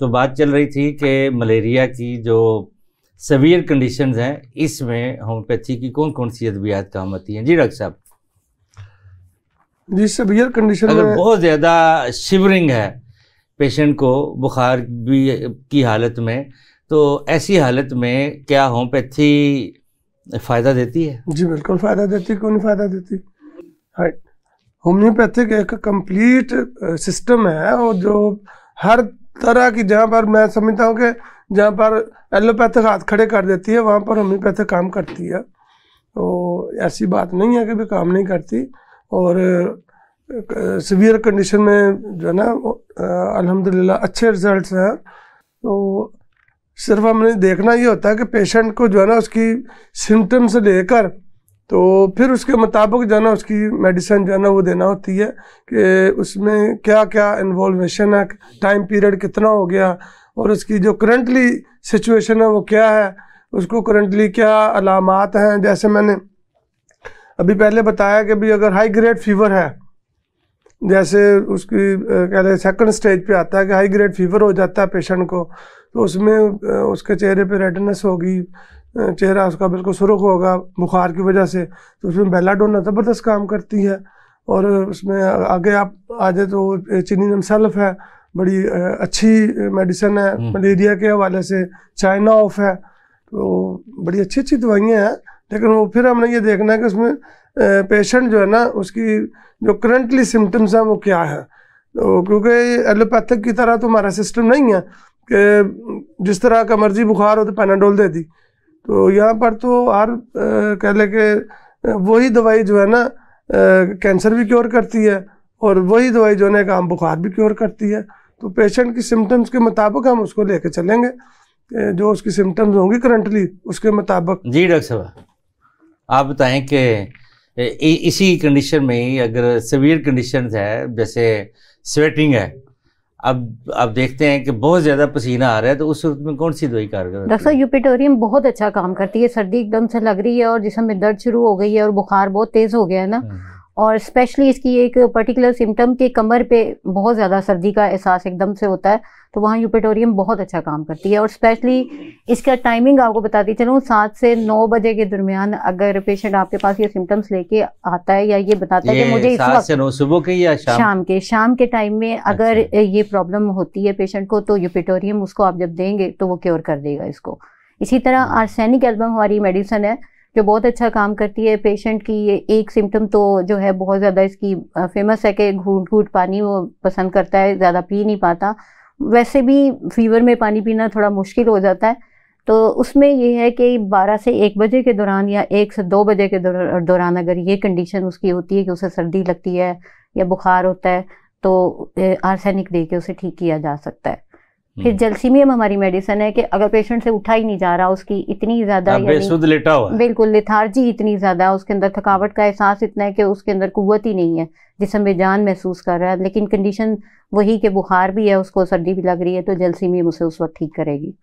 तो बात चल रही थी कि मलेरिया की जो सवियर कंडीशंस हैं इसमें होम्योपैथी की कौन कौन सी अद्वियात काम आती हैं जी डॉक्टर साहब जी सवियर कंडीशन अगर बहुत ज़्यादा शिवरिंग है पेशेंट को बुखार भी की हालत में तो ऐसी हालत में क्या होम्योपैथी फ़ायदा देती है जी बिल्कुल फ़ायदा देती क्यों नहीं फ़ायदा देती होम्योपैथिक एक कंप्लीट सिस्टम है और जो हर तरह की जहाँ पर मैं समझता हूँ कि जहाँ पर एलोपैथिक हाथ खड़े कर देती है वहाँ पर होम्योपैथिक काम करती है तो ऐसी बात नहीं है कि भी काम नहीं करती और सीवियर कंडीशन में जो है ना अल्हम्दुलिल्लाह अच्छे रिजल्ट्स हैं तो सिर्फ हमने देखना ये होता है कि पेशेंट को जो है ना उसकी सिम्टम्स लेकर तो फिर उसके मुताबिक जो है ना उसकी मेडिसिन जो है ना वो देना होती है कि उसमें क्या क्या इन्वॉल्वेशन है टाइम पीरियड कितना हो गया और उसकी जो करंटली सिचुएशन है वो क्या है उसको करंटली क्या अलामत हैं जैसे मैंने अभी पहले बताया कि भी अगर हाई ग्रेड फीवर है जैसे उसकी कहते हैं सेकंड स्टेज पे आता है कि हाई ग्रेड फीवर हो जाता है पेशेंट को तो उसमें उसके चेहरे पे रेडनेस होगी चेहरा उसका बिल्कुल सुरख होगा बुखार की वजह से तो उसमें बेलाडोना ज़बरदस्त काम करती है और उसमें आगे आप आ जाए तो चीनी नमसेल्फ है बड़ी अच्छी मेडिसिन है हम्म। मलेरिया के हवाले से चाइना ऑफ है तो बड़ी अच्छी अच्छी दवाइयाँ हैं लेकिन वो फिर हमने ये देखना है कि उसमें पेशेंट जो है ना उसकी जो करंटली सिम्टम्स हैं वो क्या है तो क्योंकि एलोपैथिक की तरह तो हमारा सिस्टम नहीं है कि जिस तरह का मर्जी बुखार हो तो पैनाडोल दे दी तो यहाँ पर तो हर कह लें कि वही दवाई जो है ना कैंसर भी क्योर करती है और वही दवाई जो है आम बुखार भी क्योर करती है तो पेशेंट की सिम्टम्स के मुताबिक हम उसको कर चलेंगे जो उसकी सिम्टम्स होंगी करंटली उसके मुताबिक जी डॉक्टर साहब आप बताएं कि इसी कंडीशन में ही अगर सीवियर कंडीशन है जैसे स्वेटिंग है अब आप देखते हैं कि बहुत ज़्यादा पसीना आ रहा है तो उस वक्त में कौन सी दवाई कारगर डॉक्टर यूपिटोरियम बहुत अच्छा काम करती है सर्दी एकदम से लग रही है और जिसमें दर्द शुरू हो गई है और बुखार बहुत तेज़ हो गया है ना हाँ। और स्पेशली इसकी एक पर्टिकुलर सिम्टम के कमर पे बहुत ज़्यादा सर्दी का एहसास एकदम से होता है तो वहाँ यूपेटोरियम बहुत अच्छा काम करती है और स्पेशली इसका टाइमिंग आपको बताती चलूँ सात से नौ बजे के दरमियान अगर पेशेंट आपके पास ये सिम्टम्स लेके आता है या ये बताता ये है कि मुझे इस वक्त सुबह के या शाम? शाम के शाम के टाइम में अच्छा। अगर अच्छा। ये प्रॉब्लम होती है पेशेंट को तो यूपेटोरियम उसको आप जब देंगे तो वो क्योर कर देगा इसको इसी तरह आर्सैनिक एल्बम हम्म। हमारी मेडिसन है जो बहुत अच्छा काम करती है पेशेंट की ये एक सिम्टम तो जो है बहुत ज़्यादा इसकी फेमस है कि घूट घूट पानी वो पसंद करता है ज़्यादा पी नहीं पाता वैसे भी फीवर में पानी पीना थोड़ा मुश्किल हो जाता है तो उसमें ये है कि 12 से 1 बजे के दौरान या 1 से 2 बजे के दौरान अगर ये कंडीशन उसकी होती है कि उसे सर्दी लगती है या बुखार होता है तो आर्सेनिक दे के उसे ठीक किया जा सकता है फिर हम्म। जलसीमियम हमारी मेडिसिन है कि अगर पेशेंट से उठा ही नहीं जा रहा उसकी इतनी ज्यादा हाँ, लेटा हुआ बिल्कुल लिथार्जी इतनी ज्यादा उसके अंदर थकावट का एहसास इतना है कि उसके अंदर कुत ही नहीं है जिसम में जान महसूस कर रहा है लेकिन कंडीशन वही कि बुखार भी है उसको सर्दी भी लग रही है तो जलसीमियम उसे उस वक्त ठीक करेगी